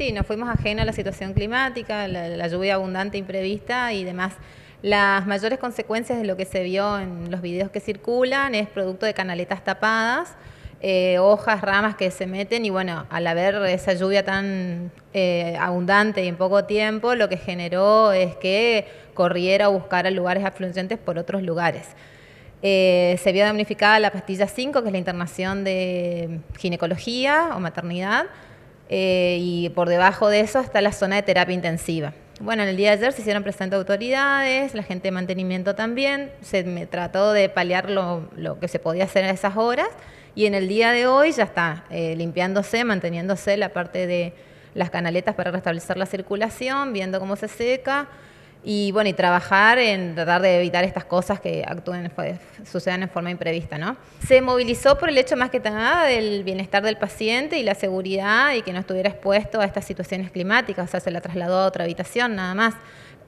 Sí, nos fuimos ajenos a la situación climática, la, lluvia abundante, imprevista y demás. Las mayores consecuencias de lo que se vio en los videos que circulan es producto de canaletas tapadas, eh, hojas, ramas que se meten y bueno, al haber esa lluvia tan eh, abundante y en poco tiempo, lo que generó es que corriera a buscar a lugares afluentes por otros lugares. Eh, se vio damnificada la pastilla 5, que es la internación de ginecología o maternidad. Eh, y por debajo de eso está la zona de terapia intensiva. Bueno, en el día de ayer se hicieron presentes autoridades, la gente de mantenimiento también, se me trató de paliar lo, lo que se podía hacer en esas horas y en el día de hoy ya está eh, limpiándose, manteniéndose la parte de las canaletas para restablecer la circulación, viendo cómo se seca, y bueno, y trabajar en tratar de evitar estas cosas que actúen, sucedan en forma imprevista, ¿no? Se movilizó por el hecho más que nada del bienestar del paciente y la seguridad y que no estuviera expuesto a estas situaciones climáticas, o sea, se la trasladó a otra habitación nada más.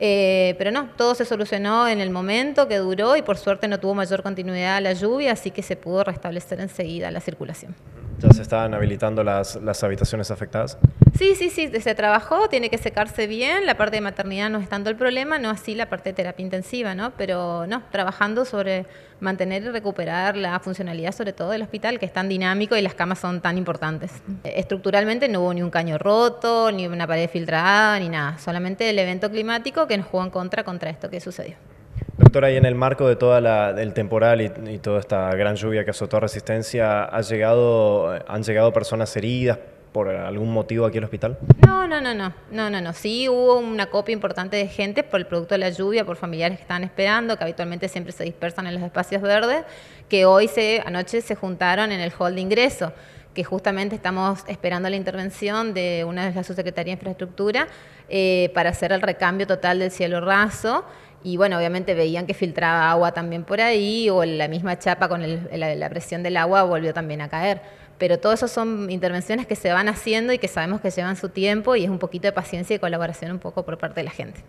Eh, pero no, todo se solucionó en el momento que duró y por suerte no tuvo mayor continuidad la lluvia, así que se pudo restablecer enseguida la circulación ya se estaban habilitando las, las, habitaciones afectadas. Sí, sí, sí, se trabajó, tiene que secarse bien, la parte de maternidad no es tanto el problema, no así la parte de terapia intensiva, ¿no? Pero no, trabajando sobre mantener y recuperar la funcionalidad sobre todo del hospital, que es tan dinámico y las camas son tan importantes. Eh, estructuralmente no hubo ni un caño roto, ni una pared filtrada, ni nada, solamente el evento climático que nos jugó en contra contra esto que sucedió. Doctor, ahí en el marco de toda del temporal y, toda esta gran lluvia que azotó a Resistencia, ¿ha llegado, ¿han llegado personas heridas por algún motivo aquí al hospital? No, no, no, no, no, no, no. Sí hubo una copia importante de gente por el producto de la lluvia, por familiares que estaban esperando, que habitualmente siempre se dispersan en los espacios verdes, que hoy se, anoche se juntaron en el hall de ingreso que justamente estamos esperando la intervención de una de las subsecretarías de Infraestructura eh, para hacer el recambio total del cielo raso y bueno, obviamente veían que filtraba agua también por ahí, o la misma chapa con la, la, presión del agua volvió también a caer. Pero todo eso son intervenciones que se van haciendo y que sabemos que llevan su tiempo y es un poquito de paciencia y colaboración un poco por parte de la gente.